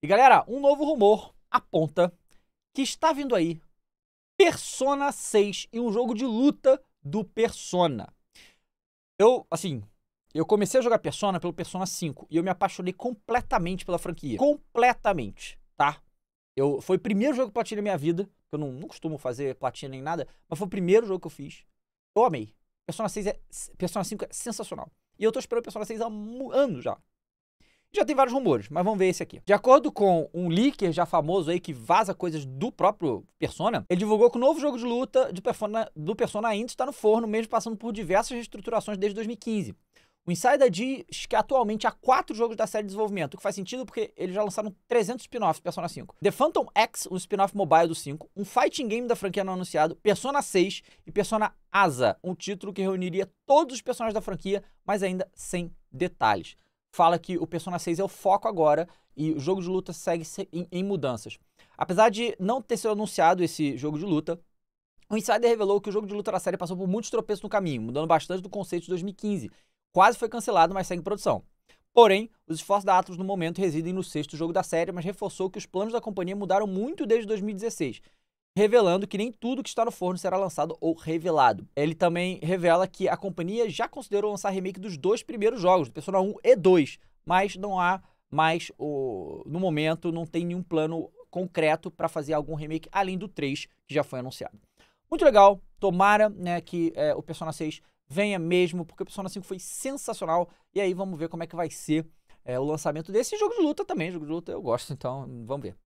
E galera, um novo rumor aponta que está vindo aí Persona 6 e um jogo de luta do Persona. Eu, assim, eu comecei a jogar Persona pelo Persona 5 e eu me apaixonei completamente pela franquia. Completamente, tá? Eu, foi o primeiro jogo platina na minha vida, eu não, não costumo fazer platina nem nada, mas foi o primeiro jogo que eu fiz. Eu amei. Persona 6 é, Persona 5 é sensacional. E eu tô esperando Persona 6 há anos já. Já tem vários rumores, mas vamos ver esse aqui. De acordo com um leaker já famoso aí que vaza coisas do próprio Persona, ele divulgou que o novo jogo de luta de Persona, do Persona ainda está no forno, mesmo passando por diversas reestruturações desde 2015. O insider diz que atualmente há quatro jogos da série de desenvolvimento, o que faz sentido porque eles já lançaram 300 spin-offs de Persona 5. The Phantom X, um spin-off mobile do 5, um fighting game da franquia não anunciado, Persona 6 e Persona Asa, um título que reuniria todos os personagens da franquia, mas ainda sem detalhes fala que o Persona 6 é o foco agora e o jogo de luta segue em, em mudanças. Apesar de não ter sido anunciado esse jogo de luta, o Insider revelou que o jogo de luta da série passou por muitos tropeços no caminho, mudando bastante do conceito de 2015. Quase foi cancelado, mas segue em produção. Porém, os esforços da Atlas no momento residem no sexto jogo da série, mas reforçou que os planos da companhia mudaram muito desde 2016 revelando que nem tudo que está no forno será lançado ou revelado. Ele também revela que a companhia já considerou lançar remake dos dois primeiros jogos, do Persona 1 e 2, mas não há mais, o... no momento, não tem nenhum plano concreto para fazer algum remake além do 3, que já foi anunciado. Muito legal, tomara né, que é, o Persona 6 venha mesmo, porque o Persona 5 foi sensacional, e aí vamos ver como é que vai ser é, o lançamento desse jogo de luta também. Jogo de luta eu gosto, então vamos ver.